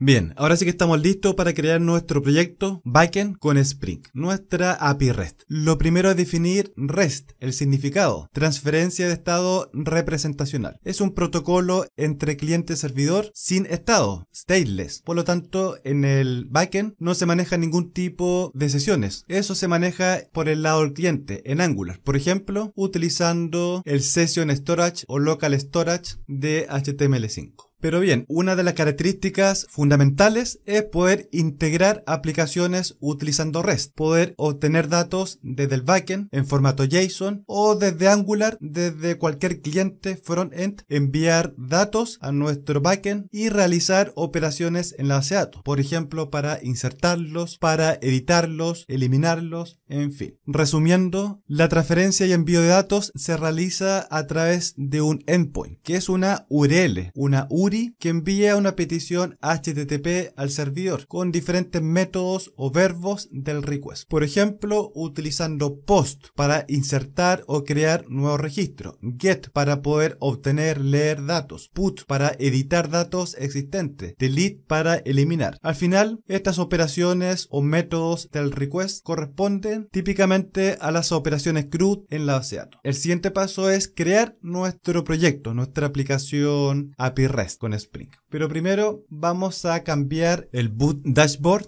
Bien, ahora sí que estamos listos para crear nuestro proyecto backend con Spring, nuestra API REST. Lo primero es definir REST, el significado, transferencia de estado representacional. Es un protocolo entre cliente-servidor sin estado, stateless. Por lo tanto, en el backend no se maneja ningún tipo de sesiones. Eso se maneja por el lado del cliente, en Angular. Por ejemplo, utilizando el session storage o local storage de HTML5. Pero bien, una de las características fundamentales es poder integrar aplicaciones utilizando REST, poder obtener datos desde el backend en formato JSON o desde Angular, desde cualquier cliente front-end, enviar datos a nuestro backend y realizar operaciones en la base de datos, por ejemplo, para insertarlos, para editarlos, eliminarlos, en fin, resumiendo, la transferencia y envío de datos se realiza a través de un endpoint, que es una URL, una URI que envía una petición HTTP al servidor con diferentes métodos o verbos del request. Por ejemplo, utilizando POST para insertar o crear nuevo registro, GET para poder obtener, leer datos, PUT para editar datos existentes, DELETE para eliminar. Al final, estas operaciones o métodos del request corresponden típicamente a las operaciones CRUD en la base de datos. El siguiente paso es crear nuestro proyecto, nuestra aplicación API REST con Spring. Pero primero vamos a cambiar el boot dashboard.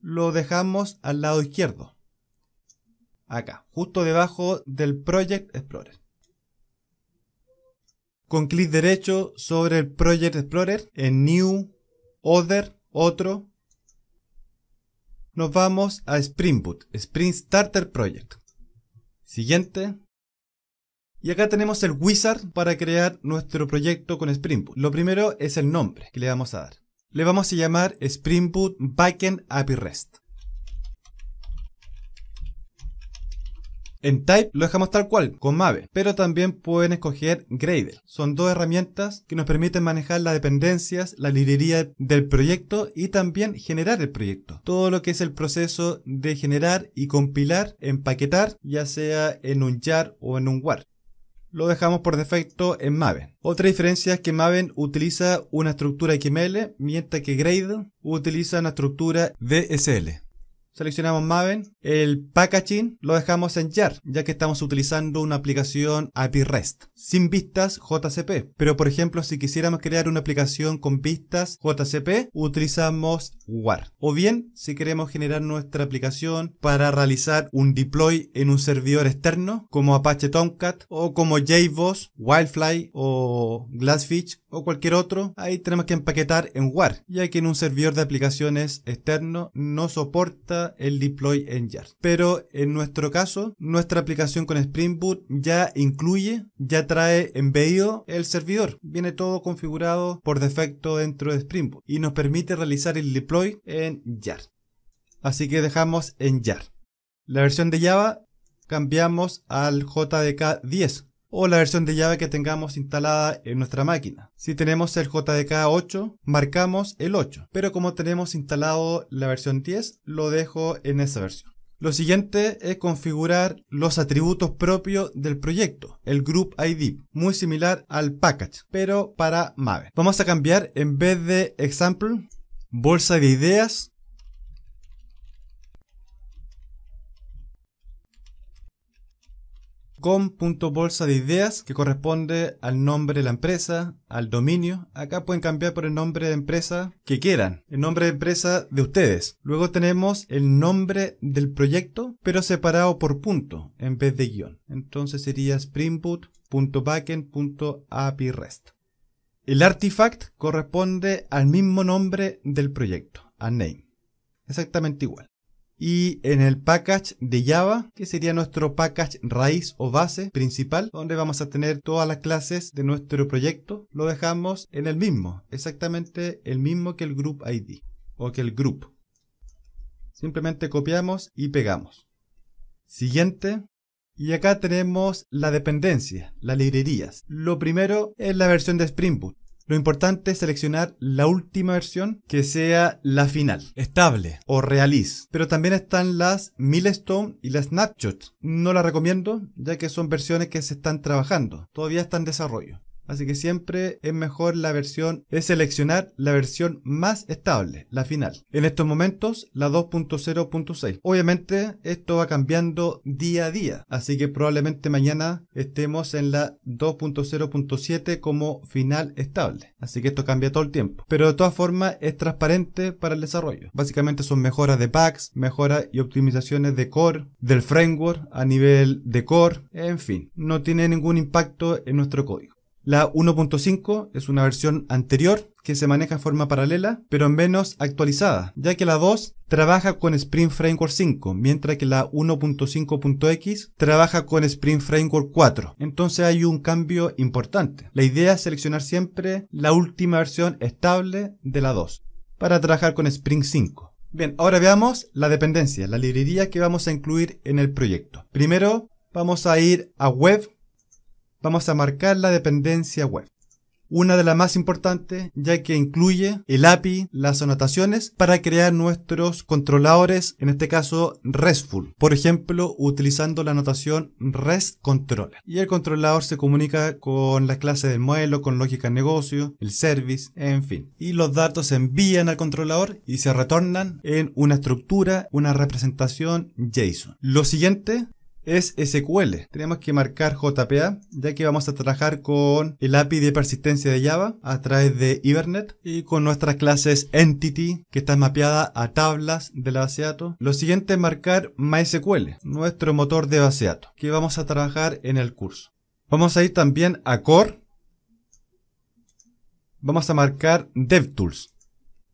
Lo dejamos al lado izquierdo. Acá, justo debajo del Project Explorer. Con clic derecho sobre el Project Explorer en New, Other, Otro, nos vamos a Spring Boot, Spring Starter Project. Siguiente. Y acá tenemos el wizard para crear nuestro proyecto con Spring Boot. Lo primero es el nombre que le vamos a dar. Le vamos a llamar Spring Boot Backend API REST. En Type lo dejamos tal cual, con Maven, pero también pueden escoger Gradle. Son dos herramientas que nos permiten manejar las dependencias, la librería del proyecto y también generar el proyecto. Todo lo que es el proceso de generar y compilar, empaquetar, ya sea en un jar o en un WAR lo dejamos por defecto en Maven. Otra diferencia es que Maven utiliza una estructura XML, mientras que Gradle utiliza una estructura DSL. Seleccionamos Maven. El packaging lo dejamos en jar, ya que estamos utilizando una aplicación API REST, sin vistas JCP. Pero por ejemplo, si quisiéramos crear una aplicación con vistas JCP, utilizamos WAR. O bien, si queremos generar nuestra aplicación para realizar un deploy en un servidor externo, como Apache Tomcat, o como JBoss, Wildfly o Glassfish, o cualquier otro, ahí tenemos que empaquetar en WAR, ya que en un servidor de aplicaciones externo no soporta el deploy en jar. Pero en nuestro caso, nuestra aplicación con Spring Boot ya incluye, ya trae embedido el servidor. Viene todo configurado por defecto dentro de Spring Boot y nos permite realizar el deploy en jar. Así que dejamos en jar. La versión de Java cambiamos al JDK 10 o la versión de llave que tengamos instalada en nuestra máquina. Si tenemos el JDK 8, marcamos el 8, pero como tenemos instalado la versión 10, lo dejo en esa versión. Lo siguiente es configurar los atributos propios del proyecto, el Group ID, muy similar al Package, pero para Mave. Vamos a cambiar en vez de Example, bolsa de ideas, com.bolsa de ideas que corresponde al nombre de la empresa, al dominio. Acá pueden cambiar por el nombre de empresa que quieran, el nombre de empresa de ustedes. Luego tenemos el nombre del proyecto, pero separado por punto en vez de guión. Entonces sería api rest El artifact corresponde al mismo nombre del proyecto, a name. Exactamente igual y en el package de Java, que sería nuestro package raíz o base principal, donde vamos a tener todas las clases de nuestro proyecto, lo dejamos en el mismo, exactamente el mismo que el group ID o que el group. Simplemente copiamos y pegamos. Siguiente. Y acá tenemos la dependencia, las librerías. Lo primero es la versión de Spring Boot. Lo importante es seleccionar la última versión que sea la final, estable o release. Pero también están las Milestone y las Snapshot. No las recomiendo ya que son versiones que se están trabajando, todavía están en desarrollo. Así que siempre es mejor la versión, es seleccionar la versión más estable, la final. En estos momentos, la 2.0.6. Obviamente, esto va cambiando día a día, así que probablemente mañana estemos en la 2.0.7 como final estable. Así que esto cambia todo el tiempo. Pero de todas formas, es transparente para el desarrollo. Básicamente son mejoras de packs, mejoras y optimizaciones de core, del framework a nivel de core, en fin, no tiene ningún impacto en nuestro código. La 1.5 es una versión anterior que se maneja en forma paralela, pero menos actualizada, ya que la 2 trabaja con Spring Framework 5, mientras que la 1.5.x trabaja con Spring Framework 4. Entonces hay un cambio importante. La idea es seleccionar siempre la última versión estable de la 2 para trabajar con Spring 5. Bien, ahora veamos la dependencia, la librería que vamos a incluir en el proyecto. Primero vamos a ir a web vamos a marcar la dependencia web. Una de las más importantes, ya que incluye el API, las anotaciones, para crear nuestros controladores, en este caso RESTful. Por ejemplo, utilizando la anotación REST controller. Y el controlador se comunica con la clase del modelo, con lógica de negocio, el service, en fin. Y los datos se envían al controlador y se retornan en una estructura, una representación JSON. Lo siguiente es SQL. Tenemos que marcar JPA, ya que vamos a trabajar con el API de persistencia de Java a través de Hibernate y con nuestras clases Entity, que están mapeadas a tablas de la base de datos. Lo siguiente es marcar MySQL, nuestro motor de base de datos, que vamos a trabajar en el curso. Vamos a ir también a Core. Vamos a marcar DevTools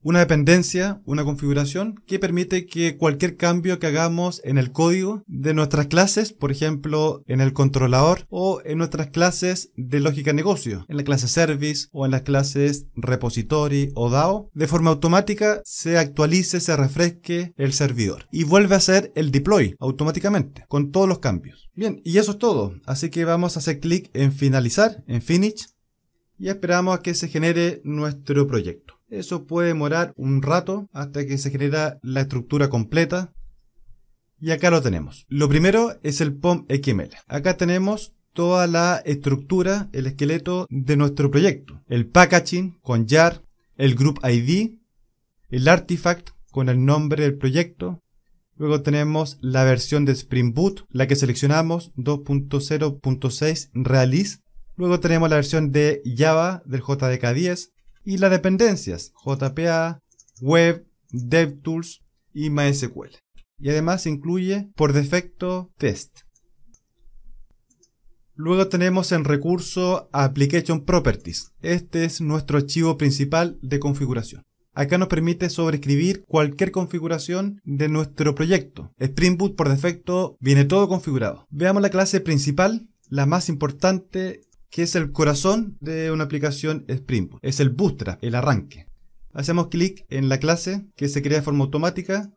una dependencia, una configuración que permite que cualquier cambio que hagamos en el código de nuestras clases, por ejemplo, en el controlador o en nuestras clases de lógica de negocio, en la clase service o en las clases repository o DAO, de forma automática se actualice, se refresque el servidor y vuelve a hacer el deploy automáticamente con todos los cambios. Bien, y eso es todo. Así que vamos a hacer clic en finalizar, en finish y esperamos a que se genere nuestro proyecto. Eso puede demorar un rato hasta que se genera la estructura completa. Y acá lo tenemos. Lo primero es el POM XML. Acá tenemos toda la estructura, el esqueleto de nuestro proyecto. El packaging con jar, el group ID, el artifact con el nombre del proyecto. Luego tenemos la versión de Spring Boot, la que seleccionamos 2.0.6 Release. Luego tenemos la versión de Java del JDK10, y las dependencias JPA, Web, DevTools y MySQL. Y además incluye por defecto test. Luego tenemos en recurso Application Properties. Este es nuestro archivo principal de configuración. Acá nos permite sobreescribir cualquier configuración de nuestro proyecto. Spring Boot por defecto viene todo configurado. Veamos la clase principal, la más importante que es el corazón de una aplicación Spring Es el bootstrap, el arranque. Hacemos clic en la clase que se crea de forma automática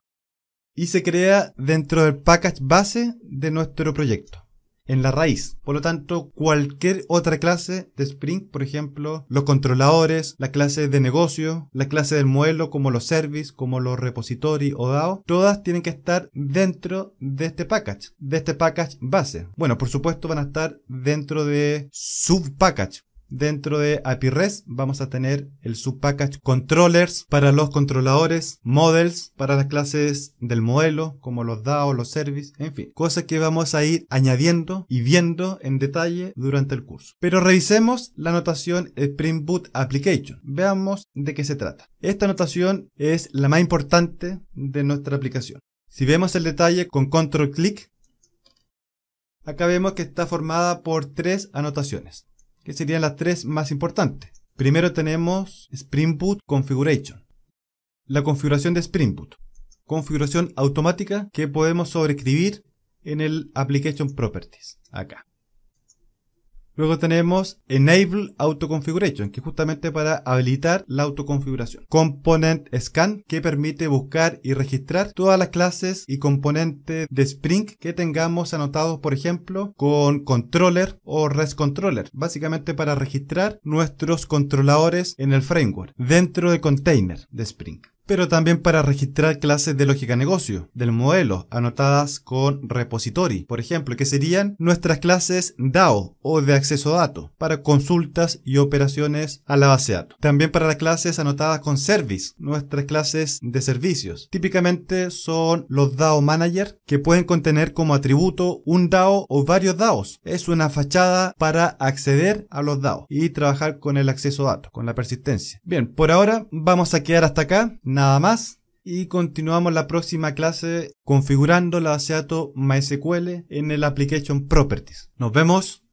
y se crea dentro del package base de nuestro proyecto en la raíz. Por lo tanto, cualquier otra clase de Spring, por ejemplo, los controladores, la clase de negocio, la clase del modelo como los service, como los repository o DAO, todas tienen que estar dentro de este package, de este package base. Bueno, por supuesto van a estar dentro de subpackage, Dentro de api vamos a tener el subpackage controllers para los controladores, models para las clases del modelo, como los DAO, los service, en fin, cosas que vamos a ir añadiendo y viendo en detalle durante el curso. Pero revisemos la anotación Spring Boot Application. Veamos de qué se trata. Esta anotación es la más importante de nuestra aplicación. Si vemos el detalle con control click acá vemos que está formada por tres anotaciones que serían las tres más importantes. Primero tenemos Spring Boot Configuration. La configuración de Spring Boot. Configuración automática que podemos sobreescribir en el Application Properties, acá. Luego tenemos Enable Autoconfiguration, que es justamente para habilitar la autoconfiguración. Component Scan, que permite buscar y registrar todas las clases y componentes de Spring que tengamos anotados, por ejemplo, con controller o REST controller, básicamente para registrar nuestros controladores en el framework dentro del container de Spring pero también para registrar clases de lógica negocio del modelo, anotadas con repository, por ejemplo, que serían nuestras clases DAO o de acceso a datos para consultas y operaciones a la base de datos. También para las clases anotadas con service, nuestras clases de servicios. Típicamente son los DAO manager que pueden contener como atributo un DAO o varios DAOs. Es una fachada para acceder a los DAOs y trabajar con el acceso a datos, con la persistencia. Bien, por ahora vamos a quedar hasta acá nada más y continuamos la próxima clase configurando la Seato MySQL en el Application Properties. Nos vemos.